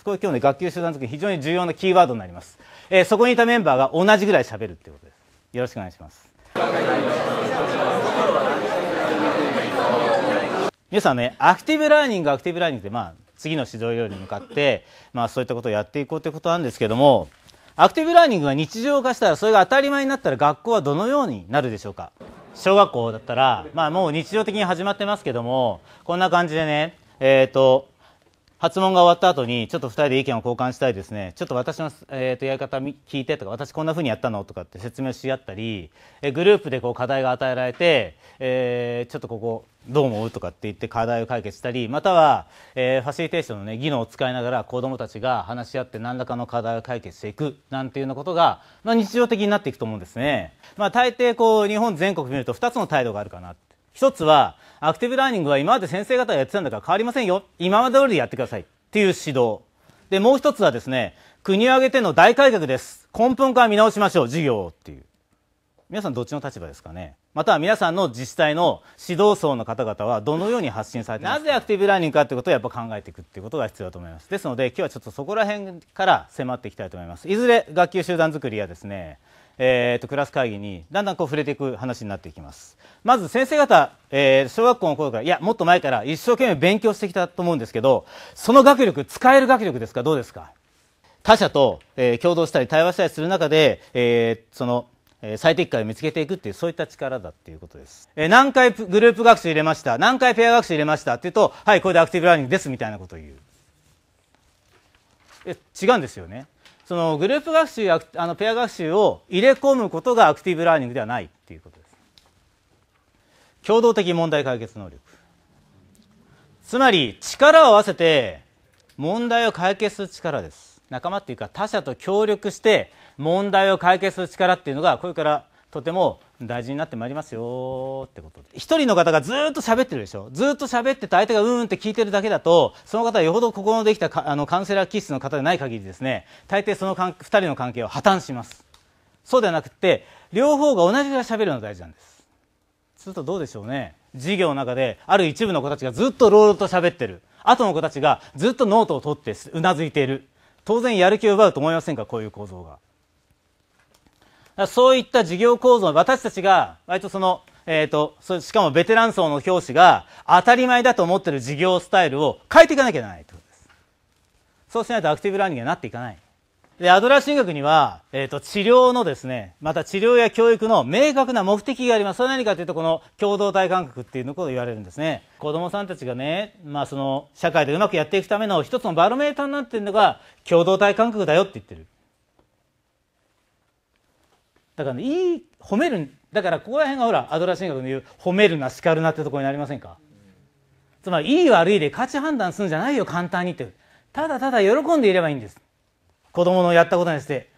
ますこれ今日ね学級集団作り非常に重要なキーワードになります、えー、そこにいたメンバーが同じぐらいしゃべるってことですよろしくお願いします皆さんねアクティブラーニングアクティブラーニングってまあ次の指導要領に向かって、まあ、そういったことをやっていこうということなんですけどもアクティブラーニングが日常化したらそれが当たり前になったら学校はどのようになるでしょうか小学校だったら、まあ、もう日常的に始まってますけどもこんな感じでねえっ、ー、と発問が終わった後に、ちょっと2人で意見を交換したりですね、ちょっと私の、えー、とやり方聞いてとか、私こんなふうにやったのとかって説明し合ったり、えグループでこう課題が与えられて、えー、ちょっとここどう思うとかって言って課題を解決したり、または、えー、ファシリテーションのね、技能を使いながら子供たちが話し合って何らかの課題を解決していく、なんていうようなことが、まあ、日常的になっていくと思うんですね。まあ大抵こう、日本全国見ると2つの態度があるかな。一つは、アクティブラーニングは今まで先生方がやってたんだから変わりませんよ。今まで通りでやってください。っていう指導。で、もう一つはですね、国を挙げての大改革です。根本から見直しましょう、事業っていう。皆さんどっちの立場ですかねまたは皆さんの自治体の指導層の方々はどのように発信されてなぜアクティブラーニングかってことをやっぱ考えていくっていうことが必要だと思います。ですので今日はちょっとそこら辺から迫っていきたいと思います。いずれ学級集団作りやですね、えーと、クラス会議にだんだんこう触れていく話になっていきますまず先生方、えー、小学校の頃からいやもっと前から一生懸命勉強してきたと思うんですけどその学力使える学力ですかどうですか他者と、えー、共同したり対話したりする中で、えー、その最適解を見つけていくっていうそういった力だっていうことです、えー、何回グループ学習入れました何回ペア学習入れましたっていうとはいこれでアクティブラーニングですみたいなことを言う違うんですよねそのグループ学習やあのペア学習を入れ込むことがアクティブラーニングではないっていうことです。共同的問題解決能力。つまり力を合わせて問題を解決する力です。仲間っていうか他者と協力して問題を解決する力っていうのがこれからとても大事になってまいりますよってことで一人の方がずっと喋ってるでしょずっと喋ってて相手がうんって聞いてるだけだとその方はよほど心のできたあのカウンセラー気質の方でない限りですね大抵その2人の関係は破綻しますそうではなくて両方が同じぐらい喋るのが大事なんですするとどうでしょうね授業の中である一部の子たちがずっとうろと喋ってる後の子たちがずっとノートを取ってうなずいている当然やる気を奪うと思いませんかこういう構造がそういった事業構造、私たちが、割とその、えっ、ー、と、しかもベテラン層の教師が当たり前だと思ってる事業スタイルを変えていかなきゃならないいうことです。そうしないとアクティブラーニングになっていかない。で、アドラー心学には、えっ、ー、と、治療のですね、また治療や教育の明確な目的があります。それは何かというと、この共同体感覚っていうのを言われるんですね。子供さんたちがね、まあその、社会でうまくやっていくための一つのバロメーターになってるのが、共同体感覚だよって言ってる。だから、ね、いい褒めるだからここら辺がほらアドラー神学の言う褒めるな叱るなってところになりませんか、つまりいい悪いで価値判断するんじゃないよ簡単にってただただ喜んでいればいいんです子供のやったことにして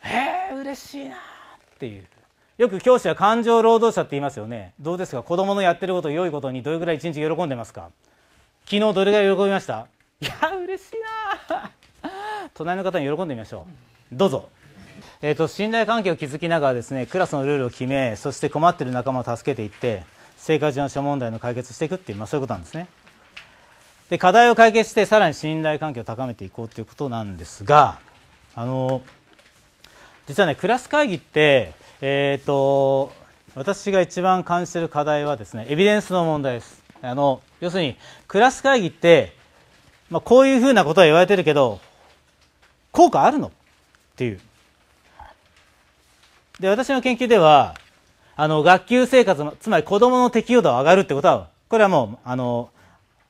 へえ嬉しいなっていうよく教師は感情労働者って言いますよねどうですか子供のやってること良いことにどれぐらい一日喜んでますか昨日どれぐらい喜びましたいや嬉しいな隣の方に喜んでみましょうどうぞえーと、信頼関係を築きながらですねクラスのルールを決めそして困っている仲間を助けていって生活上の諸問題の解決していくっていう、まあ、そういうことなんですねで課題を解決してさらに信頼関係を高めていこうということなんですがあの実はねクラス会議ってえっ、ー、と私が一番感じている課題はですねエビデンスの問題ですあの要するにクラス会議って、まあ、こういうふうなことは言われてるけど効果あるのっていうで、私の研究では、あの、学級生活の、つまり子供の適用度が上がるってことは、これはもう、あの、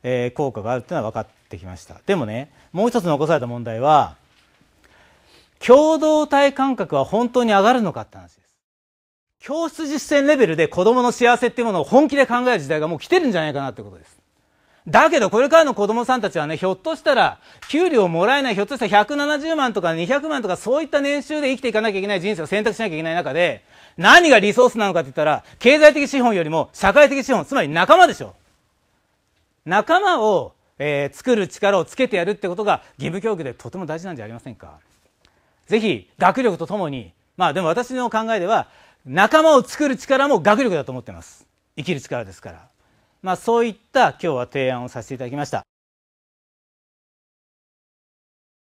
えー、効果があるっていうのは分かってきました。でもね、もう一つ残された問題は、共同体感覚は本当に上がるのかって話です。教室実践レベルで子供の幸せっていうものを本気で考える時代がもう来てるんじゃないかなってことです。だけどこれからの子供さんたちはね、ひょっとしたら、給料もらえない、ひょっとしたら170万とか200万とかそういった年収で生きていかなきゃいけない人生を選択しなきゃいけない中で、何がリソースなのかって言ったら、経済的資本よりも社会的資本、つまり仲間でしょ。仲間を、えー、作る力をつけてやるってことが義務教育でとても大事なんじゃありませんか。ぜひ、学力とともに、まあでも私の考えでは、仲間を作る力も学力だと思ってます。生きる力ですから。まあ、そういった今日は提案をさせていただきました。